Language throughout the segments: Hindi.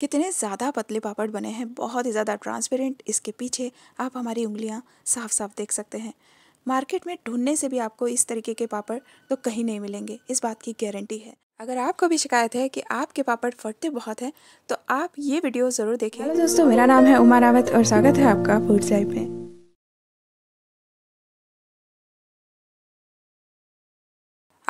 कितने ज़्यादा पतले पापड़ बने हैं बहुत ही ज़्यादा ट्रांसपेरेंट इसके पीछे आप हमारी उंगलियाँ साफ साफ देख सकते हैं मार्केट में ढूंढने से भी आपको इस तरीके के पापड़ तो कहीं नहीं मिलेंगे इस बात की गारंटी है अगर आपको भी शिकायत है कि आपके पापड़ फटते बहुत हैं तो आप ये वीडियो ज़रूर देखें हेलो दोस्तों मेरा नाम है उमा रावत और स्वागत है आपका फूड साइड में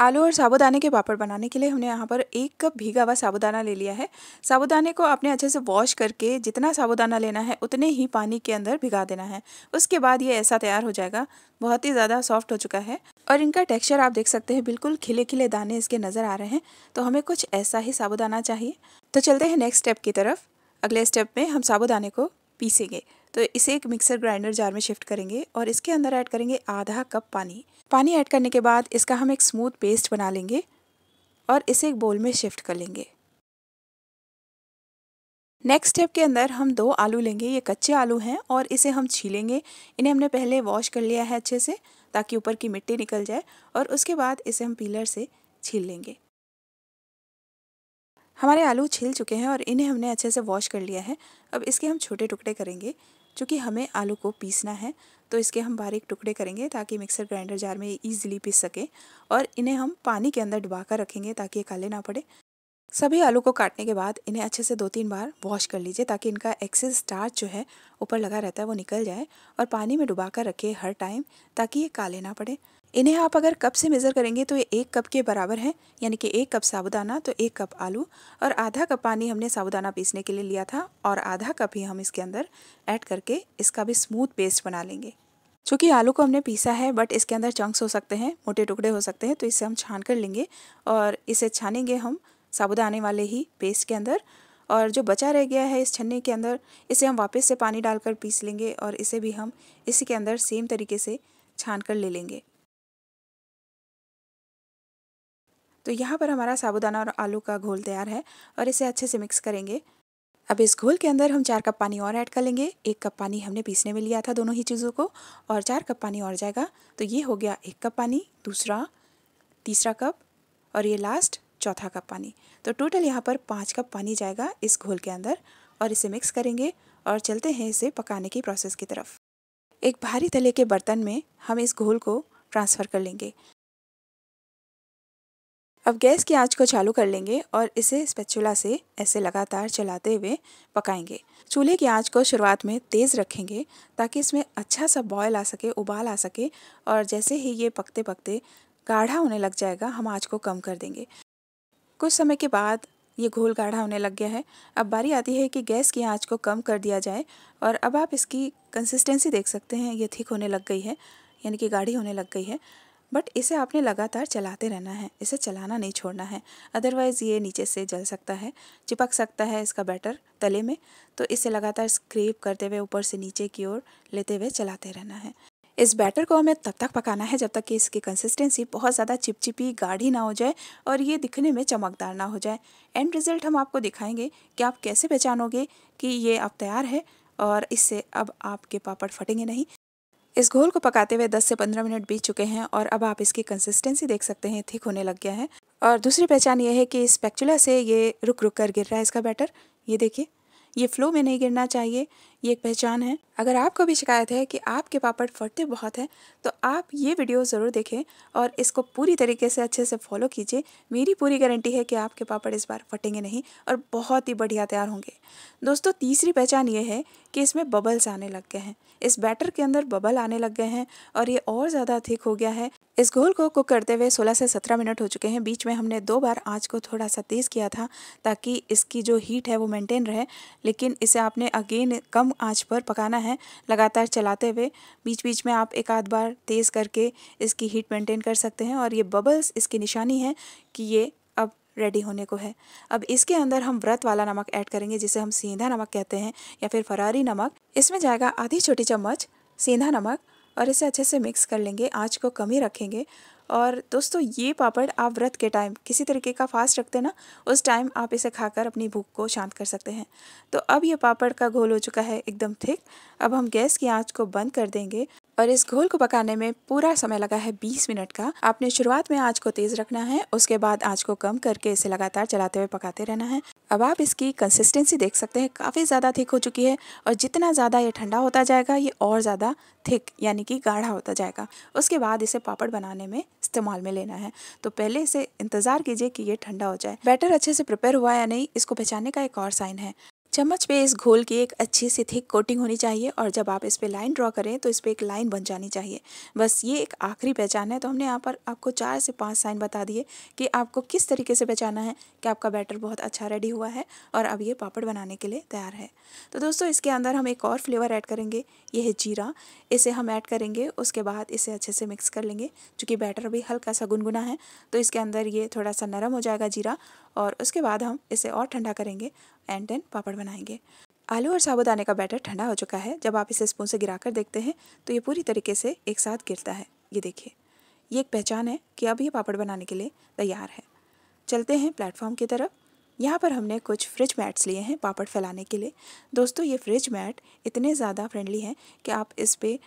आलू और साबुदाने के पापड़ बनाने के लिए हमने यहाँ पर एक कप भीगा हुआ साबुदाना ले लिया है साबुदाने को आपने अच्छे से वॉश करके जितना साबुदाना लेना है उतने ही पानी के अंदर भिगा देना है उसके बाद ये ऐसा तैयार हो जाएगा बहुत ही ज़्यादा सॉफ्ट हो चुका है और इनका टेक्सचर आप देख सकते हैं बिल्कुल खिले खिले दाने इसके नज़र आ रहे हैं तो हमें कुछ ऐसा ही साबुदाना चाहिए तो चलते हैं नेक्स्ट स्टेप की तरफ अगले स्टेप में हम साबुदाने को पीसेंगे तो इसे एक मिक्सर ग्राइंडर जार में शिफ्ट करेंगे और इसके अंदर ऐड करेंगे आधा कप पानी पानी ऐड करने के बाद इसका हम एक स्मूथ पेस्ट बना लेंगे और इसे एक बोल में शिफ्ट कर लेंगे नेक्स्ट स्टेप के अंदर हम दो आलू लेंगे ये कच्चे आलू हैं और इसे हम छीलेंगे इन्हें हमने पहले वॉश कर लिया है अच्छे से ताकि ऊपर की मिट्टी निकल जाए और उसके बाद इसे हम पीलर से छील लेंगे हमारे आलू छिल चुके हैं और इन्हें हमने अच्छे से वॉश कर लिया है अब इसके हम छोटे टुकड़े करेंगे चूँकि हमें आलू को पीसना है तो इसके हम बारीक टुकड़े करेंगे ताकि मिक्सर ग्राइंडर जार में ईजिली पीस सके और इन्हें हम पानी के अंदर डुबा कर रखेंगे ताकि ये काले ना पड़े सभी आलू को काटने के बाद इन्हें अच्छे से दो तीन बार वॉश कर लीजिए ताकि इनका एक्सेस स्टार्च जो है ऊपर लगा रहता है वो निकल जाए और पानी में डुबा कर रखिए हर टाइम ताकि ये काले ना पड़े इन्हें आप अगर कप से मेज़र करेंगे तो ये एक कप के बराबर है यानी कि एक कप साबुदाना तो एक कप आलू और आधा कप पानी हमने साबुदाना पीसने के लिए लिया था और आधा कप ही हम इसके अंदर ऐड करके इसका भी स्मूथ पेस्ट बना लेंगे चूँकि आलू को हमने पीसा है बट इसके अंदर चंक्स हो सकते हैं मोटे टुकड़े हो सकते हैं तो इसे हम छान कर लेंगे और इसे छानेंगे हम साबुदाने वाले ही पेस्ट के अंदर और जो बचा रह गया है इस छन्ने के अंदर इसे हम वापस से पानी डालकर पीस लेंगे और इसे भी हम इसी के अंदर सेम तरीके से छान कर ले लेंगे तो यहाँ पर हमारा साबुदाना और आलू का घोल तैयार है और इसे अच्छे से मिक्स करेंगे अब इस घोल के अंदर हम चार कप पानी और ऐड कर लेंगे एक कप पानी हमने पीसने में लिया था दोनों ही चीज़ों को और चार कप पानी और जाएगा तो ये हो गया एक कप पानी दूसरा तीसरा कप और ये लास्ट चौथा कप पानी तो टोटल यहाँ पर पाँच कप पानी जाएगा इस घोल के अंदर और इसे मिक्स करेंगे और चलते हैं इसे पकाने की प्रोसेस की तरफ एक भारी तले के बर्तन में हम इस घोल को ट्रांसफ़र कर लेंगे अब गैस की आंच को चालू कर लेंगे और इसे स्पेचुला से ऐसे लगातार चलाते हुए पकाएंगे चूल्हे की आंच को शुरुआत में तेज़ रखेंगे ताकि इसमें अच्छा सा बॉयल आ सके उबाल आ सके और जैसे ही ये पकते पकते गाढ़ा होने लग जाएगा हम आँच को कम कर देंगे कुछ समय के बाद ये घोल गाढ़ा होने लग गया है अब बारी आती है कि गैस की आँच को कम कर दिया जाए और अब आप इसकी कंसिस्टेंसी देख सकते हैं ये ठीक होने लग गई है यानी कि गाढ़ी होने लग गई है बट इसे आपने लगातार चलाते रहना है इसे चलाना नहीं छोड़ना है अदरवाइज़ ये नीचे से जल सकता है चिपक सकता है इसका बैटर तले में तो इसे लगातार स्क्रेप करते हुए ऊपर से नीचे की ओर लेते हुए चलाते रहना है इस बैटर को हमें तब तक पकाना है जब तक कि इसकी कंसिस्टेंसी बहुत ज़्यादा चिपचिपी गाढ़ी ना हो जाए और ये दिखने में चमकदार ना हो जाए एंड रिज़ल्ट हम आपको दिखाएंगे कि आप कैसे पहचानोगे कि ये अब तैयार है और इससे अब आपके पापड़ फटेंगे नहीं इस घोल को पकाते हुए 10 से 15 मिनट बीत चुके हैं और अब आप इसकी कंसिस्टेंसी देख सकते हैं थिक होने लग गया है और दूसरी पहचान ये है कि इस स्पेक्चुला से ये रुक रुक कर गिर रहा है इसका बैटर ये देखिए ये फ्लो में नहीं गिरना चाहिए ये एक पहचान है अगर आपको भी शिकायत है कि आपके पापड़ फटते बहुत हैं तो आप ये वीडियो ज़रूर देखें और इसको पूरी तरीके से अच्छे से फॉलो कीजिए मेरी पूरी गारंटी है कि आपके पापड़ इस बार फटेंगे नहीं और बहुत ही बढ़िया तैयार होंगे दोस्तों तीसरी पहचान ये है कि इसमें बबल्स आने लग गए हैं इस बैटर के अंदर बबल आने लग गए हैं और ये और ज़्यादा थिक हो गया है इस घोल को कुक करते हुए 16 से 17 मिनट हो चुके हैं बीच में हमने दो बार आँच को थोड़ा सा तेज़ किया था ताकि इसकी जो हीट है वो मेंटेन रहे लेकिन इसे आपने अगेन कम कम आंच पर पकाना है लगातार चलाते हुए बीच बीच में आप एक आध बार तेज़ करके इसकी हीट मेंटेन कर सकते हैं और ये बबल्स इसकी निशानी है कि ये अब रेडी होने को है अब इसके अंदर हम व्रत वाला नमक ऐड करेंगे जिसे हम सीधा नमक कहते हैं या फिर फरारी नमक इसमें जाएगा आधी छोटी चम्मच सेंधा नमक और इसे अच्छे से मिक्स कर लेंगे आँच को कम ही रखेंगे और दोस्तों ये पापड़ आप व्रत के टाइम किसी तरीके का फास्ट रखते ना उस टाइम आप इसे खाकर अपनी भूख को शांत कर सकते हैं तो अब ये पापड़ का घोल हो चुका है एकदम थिक अब हम गैस की आंच को बंद कर देंगे और इस घोल को पकाने में पूरा समय लगा है 20 मिनट का आपने शुरुआत में आंच को तेज रखना है उसके बाद आंच को कम करके इसे लगातार चलाते हुए पकाते रहना है अब आप इसकी कंसिस्टेंसी देख सकते हैं काफ़ी ज़्यादा थिक हो चुकी है और जितना ज़्यादा ये ठंडा होता जाएगा ये और ज़्यादा थिक यानी कि गाढ़ा होता जाएगा उसके बाद इसे पापड़ बनाने में इस्तेमाल में लेना है तो पहले इसे इंतज़ार कीजिए कि ये ठंडा हो जाए बैटर अच्छे से प्रिपेयर हुआ या नहीं इसको पहचानने का एक और साइन है चम्मच पे इस घोल की एक अच्छी सी थिक कोटिंग होनी चाहिए और जब आप इस पर लाइन ड्रॉ करें तो इस पर एक लाइन बन जानी चाहिए बस ये एक आखिरी पहचान है तो हमने यहाँ पर आपको चार से पाँच साइन बता दिए कि आपको किस तरीके से पहचाना है कि आपका बैटर बहुत अच्छा रेडी हुआ है और अब ये पापड़ बनाने के लिए तैयार है तो दोस्तों इसके अंदर हम एक और फ्लेवर ऐड करेंगे ये है जीरा इसे हम ऐड करेंगे उसके बाद इसे अच्छे से मिक्स कर लेंगे चूँकि बैटर भी हल्का सा गुनगुना है तो इसके अंदर ये थोड़ा सा नरम हो जाएगा जीरा और उसके बाद हम इसे और ठंडा करेंगे एंड देन पापड़ बनाएंगे आलू और साबुदाने का बैटर ठंडा हो चुका है जब आप इसे स्पून से गिरा कर देखते हैं तो ये पूरी तरीके से एक साथ गिरता है ये देखिए ये एक पहचान है कि अब ये पापड़ बनाने के लिए तैयार है चलते हैं प्लेटफॉर्म की तरफ यहाँ पर हमने कुछ फ्रिज मैट्स लिए हैं पापड़ फैलाने के लिए दोस्तों ये फ्रिज मैट इतने ज़्यादा फ्रेंडली हैं कि आप इस पर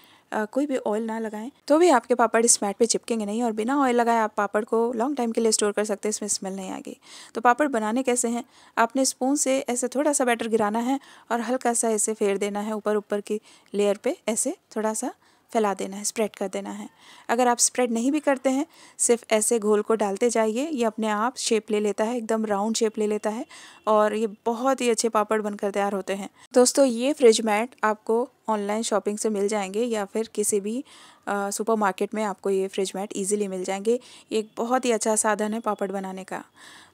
कोई भी ऑयल ना लगाएं तो भी आपके पापड़ इस मैट पे चिपकेंगे नहीं और बिना ऑयल लगाए आप पापड़ को लॉन्ग टाइम के लिए स्टोर कर सकते हैं इसमें स्मेल नहीं आएगी तो पापड़ बनाने कैसे हैं आपने स्पून से ऐसे थोड़ा सा बैटर गिराना है और हल्का सा ऐसे फेर देना है ऊपर ऊपर की लेयर पर ऐसे थोड़ा सा फैला देना है स्प्रेड कर देना है अगर आप स्प्रेड नहीं भी करते हैं सिर्फ ऐसे घोल को डालते जाइए ये अपने आप शेप ले लेता है एकदम राउंड शेप ले लेता है और ये बहुत ही अच्छे पापड़ बनकर तैयार होते हैं दोस्तों ये फ्रिज मैट आपको ऑनलाइन शॉपिंग से मिल जाएंगे या फिर किसी भी सुपर मार्केट में आपको ये फ्रिज मैट ईजिली मिल जाएंगे ये एक बहुत ही अच्छा साधन है पापड़ बनाने का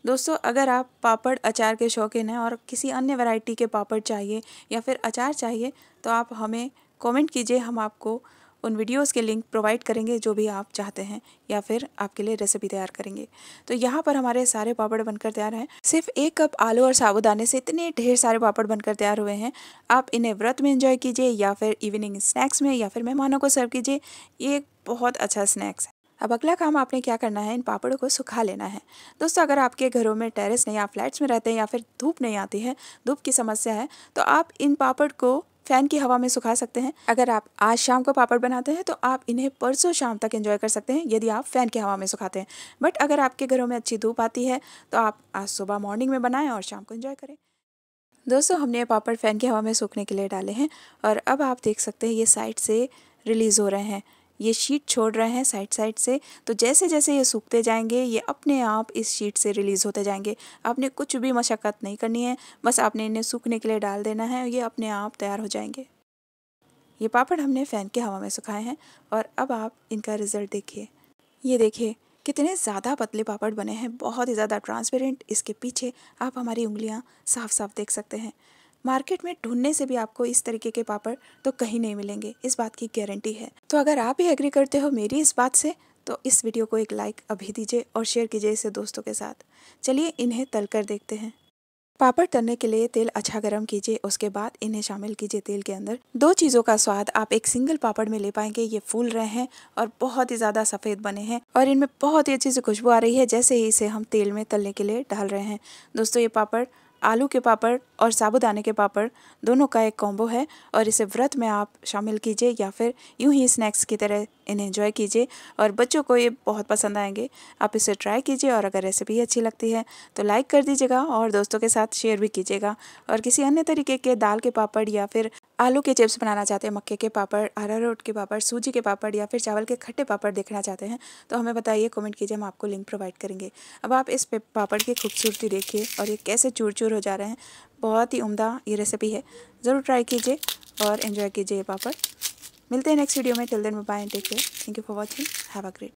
दोस्तों अगर आप पापड़ अचार के शौकीन हैं और किसी अन्य वैरायटी के पापड़ चाहिए या फिर अचार चाहिए तो आप हमें कमेंट कीजिए हम आपको उन वीडियोस के लिंक प्रोवाइड करेंगे जो भी आप चाहते हैं या फिर आपके लिए रेसिपी तैयार करेंगे तो यहाँ पर हमारे सारे पापड़ बनकर तैयार हैं सिर्फ एक कप आलू और साबुदाने से इतने ढेर सारे पापड़ बनकर तैयार हुए हैं आप इन्हें व्रत में इंजॉय कीजिए या फिर इवनिंग स्नैक्स में या फिर मेहमानों को सर्व कीजिए ये एक बहुत अच्छा स्नैक्स है अब अगला काम आपने क्या करना है इन पापड़ों को सुखा लेना है दोस्तों अगर आपके घरों में टेरेस नहीं या फ्लैट्स में रहते हैं या फिर धूप नहीं आती है धूप की समस्या है तो आप इन पापड़ को फैन की हवा में सुखा सकते हैं अगर आप आज शाम को पापड़ बनाते हैं तो आप इन्हें परसों शाम तक एंजॉय कर सकते हैं यदि आप फैन की हवा में सुखाते हैं बट अगर आपके घरों में अच्छी धूप आती है तो आप आज सुबह मॉर्निंग में बनाएं और शाम को इन्जॉय करें दोस्तों हमने पापड़ फैन की हवा में सूखने के लिए डाले हैं और अब आप देख सकते हैं ये साइड से रिलीज़ हो रहे हैं ये शीट छोड़ रहे हैं साइड साइड से तो जैसे जैसे ये सूखते जाएंगे ये अपने आप इस शीट से रिलीज़ होते जाएंगे आपने कुछ भी मशक्क़त नहीं करनी है बस आपने इन्हें सूखने के लिए डाल देना है ये अपने आप तैयार हो जाएंगे ये पापड़ हमने फ़ैन की हवा में सुखाए हैं और अब आप इनका रिज़ल्ट देखिए ये देखिए कितने ज़्यादा पतले पापड़ बने हैं बहुत ही ज़्यादा ट्रांसपेरेंट इसके पीछे आप हमारी उंगलियाँ साफ साफ देख सकते हैं मार्केट में ढूंढने से भी आपको इस तरीके के पापड़ तो कहीं नहीं मिलेंगे इस बात की गारंटी है तो अगर आप ही एग्री करते हो मेरी इस बात से तो इस वीडियो को एक लाइक अभी दीजिए और शेयर कीजिए इसे दोस्तों के साथ चलिए इन्हें तल कर देखते हैं पापड़ तलने के लिए तेल अच्छा गर्म कीजिए उसके बाद इन्हें शामिल कीजिए तेल के अंदर दो चीज़ों का स्वाद आप एक सिंगल पापड़ में ले पाएंगे ये फूल रहे हैं और बहुत ही ज़्यादा सफ़ेद बने हैं और इनमें बहुत ही अच्छी सी खुशबू आ रही है जैसे ही इसे हम तेल में तलने के लिए डाल रहे हैं दोस्तों ये पापड़ आलू के पापड़ और साबुदाने के पापड़ दोनों का एक कॉम्बो है और इसे व्रत में आप शामिल कीजिए या फिर यूं ही स्नैक्स की तरह इन्हें एंजॉय कीजिए और बच्चों को ये बहुत पसंद आएंगे आप इसे ट्राई कीजिए और अगर रेसिपी अच्छी लगती है तो लाइक कर दीजिएगा और दोस्तों के साथ शेयर भी कीजिएगा और किसी अन्य तरीके के दाल के पापड़ या फिर आलू के चिप्स बनाना चाहते हैं मक्के के पापड़ अरारोट के पापड़ सूजी के पापड़ या फिर चावल के खट्टे पापड़ देखना चाहते हैं तो हमें बताइए कमेंट कीजिए हम आपको लिंक प्रोवाइड करेंगे अब आप इस पापड़ की खूबसूरती देखिए और ये कैसे चूर चूर हो जा रहे हैं बहुत ही उम्दा ये रेसिपी है ज़रूर ट्राई कीजिए और इन्जॉय कीजिए ये पापड़ मिलते हैं नेक्स्ट वीडियो में till then bye and take care thank you for watching have a great